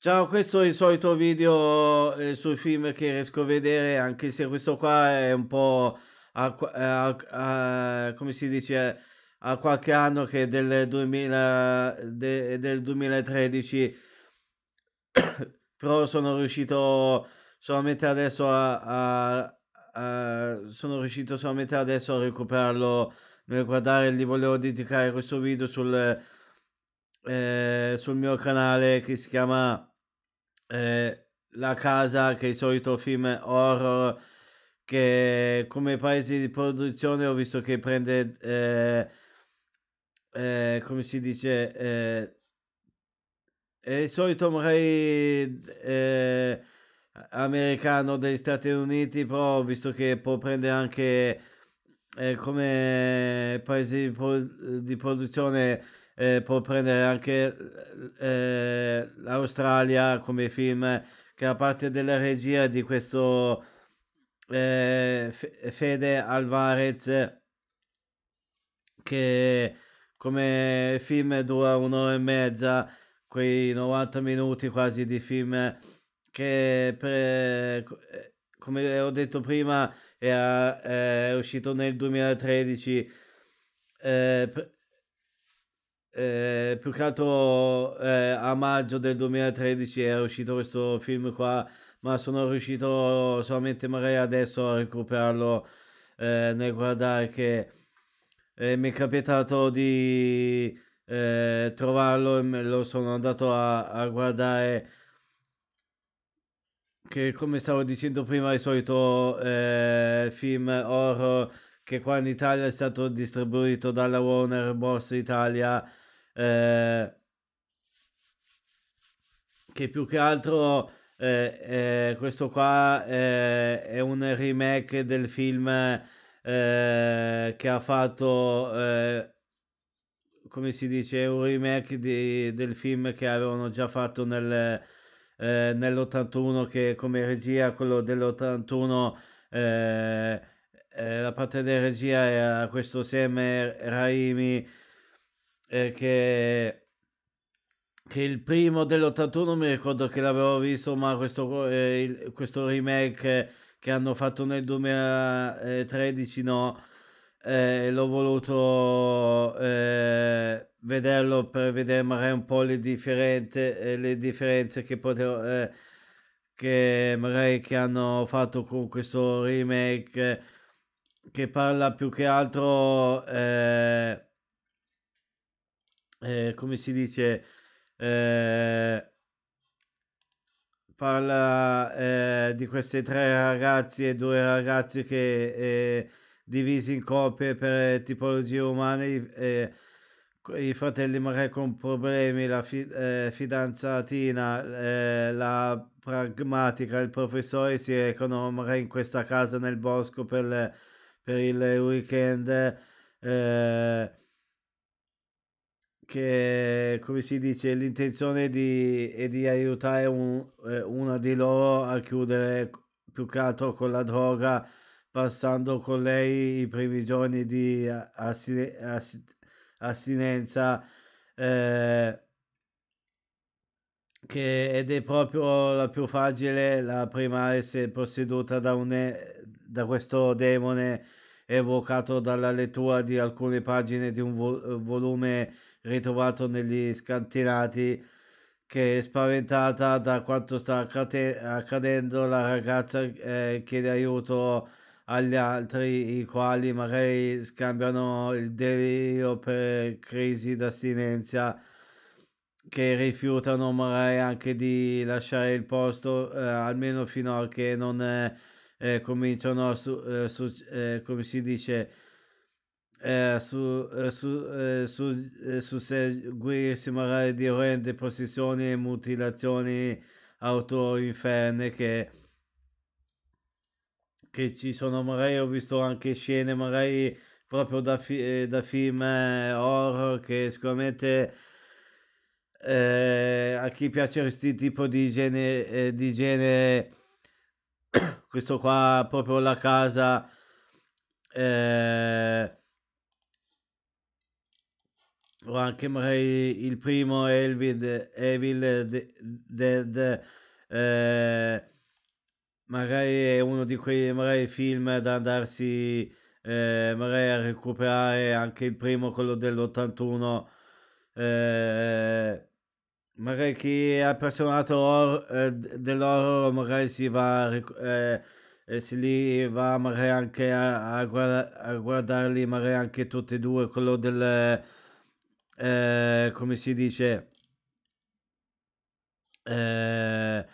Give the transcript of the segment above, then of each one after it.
Ciao, questo è il solito video eh, sui film che riesco a vedere, anche se questo qua è un po', a, eh, a, a, come si dice, a qualche anno che è del, 2000, de, del 2013, però sono riuscito solamente adesso a, sono riuscito solamente adesso a recuperarlo nel guardare, gli volevo dedicare questo video sul eh, sul mio canale che si chiama eh, La casa, che è il solito film horror che come paese di produzione ho visto che prende, eh, eh, come si dice, eh, è il solito Murray eh, americano degli Stati Uniti, però ho visto che può prendere anche eh, come paese di, pro di produzione eh, può prendere anche eh, l'Australia come film che a parte della regia di questo eh, Fede Alvarez che come film dura un'ora e mezza quei 90 minuti quasi di film che pre, eh, come ho detto prima era, è eh, uscito nel 2013 eh, eh, più che altro eh, a maggio del 2013 è uscito questo film qua, ma sono riuscito solamente magari adesso a recuperarlo eh, nel guardare che eh, mi è capitato di eh, trovarlo e me lo sono andato a, a guardare che come stavo dicendo prima il solito eh, film horror che qua in Italia è stato distribuito dalla Warner Bros Italia eh, che più che altro eh, eh, questo qua eh, è un remake del film eh, che ha fatto eh, come si dice un remake di, del film che avevano già fatto nel, nell'81 che come regia quello dell'81 la parte della regia era questo Sam Raimi eh, che, che, il primo dell'81 mi ricordo che l'avevo visto, ma questo, eh, il, questo remake che hanno fatto nel 2013 no, eh, l'ho voluto eh, vederlo per vedere magari un po' le, eh, le differenze che potevo eh, che magari che hanno fatto con questo remake che parla più che altro eh, eh, come si dice, eh, parla eh, di queste tre ragazzi e due ragazzi che eh, divisi in coppie per tipologie umane, i eh, fratelli Marais con problemi, la fi- eh, fidanzatina, la pragmatica, il professore si recano in questa casa nel bosco per, le, per il weekend che come si dice l'intenzione di, è di aiutare un, eh, una di loro a chiudere più che altro con la droga passando con lei i primi giorni di assine, ass, assinenza eh, che, ed è proprio la più fragile la prima a essere posseduta da, un, eh, da questo demone evocato dalla lettura di alcune pagine di un vo- volume ritrovato negli scantinati che è spaventata da quanto sta accade- accadendo la ragazza eh, chiede aiuto agli altri i quali magari scambiano il delirio per crisi d'astinenza che rifiutano magari anche di lasciare il posto eh, almeno fino a che non eh, eh, cominciano su, eh, su eh, come si dice eh, su, eh, su, eh, su, susseguirsi magari di orrende posizioni e mutilazioni autoinferne che, che ci sono magari ho visto anche scene magari proprio da, fi- da film horror che sicuramente eh, a chi piace questo tipo di genere, eh, di genere questo qua proprio la casa eh, o anche magari il primo Elvid Evil de, de, de, eh, magari è uno di quei magari, film da andarsi eh, magari a recuperare anche il primo quello dell'81 eh, magari chi è appassionato or- eh, dell'oro magari si va eh, eh, si lì va magari anche a, a, guarda- a, guardarli magari anche tutti e due quello del eh, come si dice eh,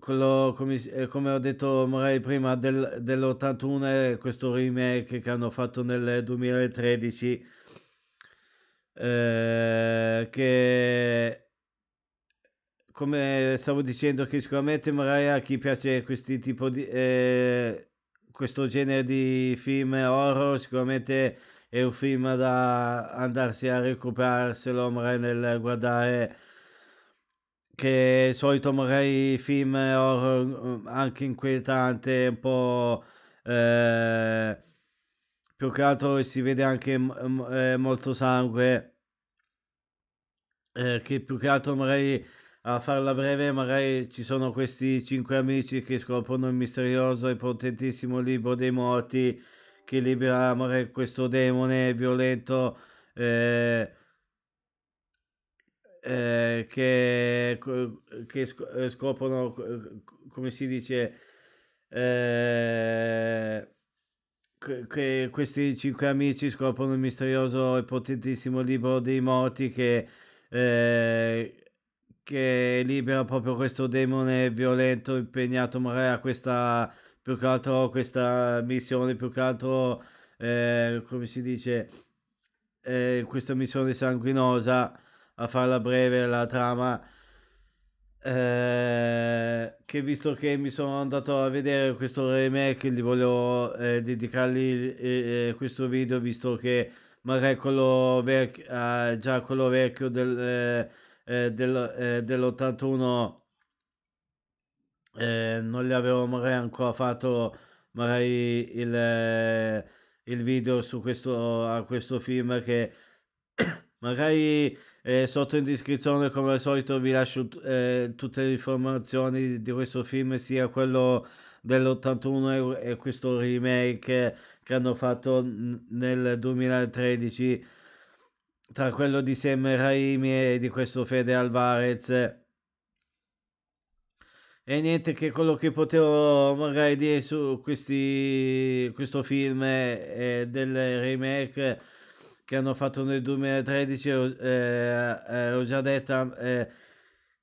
quello come, eh, come, ho detto magari prima del, dell'81 questo remake che hanno fatto nel 2013 Ehm, che come stavo dicendo che sicuramente magari a chi piace questi tipo di eh, questo genere di film horror sicuramente è un film da andarsi a recuperarselo magari nel guardare che solito magari film horror mm, anche inquietante un po' eh, più che altro si vede anche eh, molto sangue eh, che più che altro magari a farla breve magari ci sono questi cinque amici che scoprono il misterioso e potentissimo libro dei morti che libera magari questo demone violento eh, eh che, che eh, scoprono come si dice eh, che questi cinque amici scoprono il misterioso e potentissimo libro dei morti che, eh, che libera proprio questo demone violento impegnato magari a questa più che altro questa missione più che altro eh, come si dice eh, questa missione sanguinosa a farla breve la trama eh, che visto che mi sono andato a vedere questo remake, gli voglio eh, dedicargli eh, eh questo video, visto che magari quello vecchio, già quello vecchio del, eh, del, dell'81 non gli avevo magari ancora fatto magari il, il video su questo, a questo film che magari e sotto in descrizione, come al solito, vi lascio eh, tutte le informazioni di questo film, sia quello dell'81 e questo remake che hanno fatto nel 2013 tra quello di Sam Raimi e di questo Fede Alvarez. E niente che quello che potevo magari dire su questi, questo film e del remake che hanno fatto nel 2013, eh, eh, l'ho eh, già detta, eh,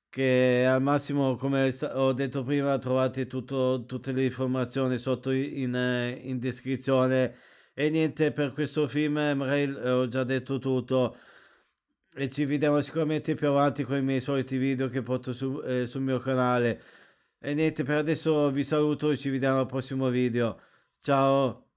che al massimo, come ho detto prima, trovate tutto, tutte le informazioni sotto in, eh, in descrizione. E niente, per questo film, magari eh, ho già detto tutto e ci vediamo sicuramente più avanti con i miei soliti video che porto su, eh, sul mio canale. E niente, per adesso vi saluto e ci vediamo al prossimo video. Ciao!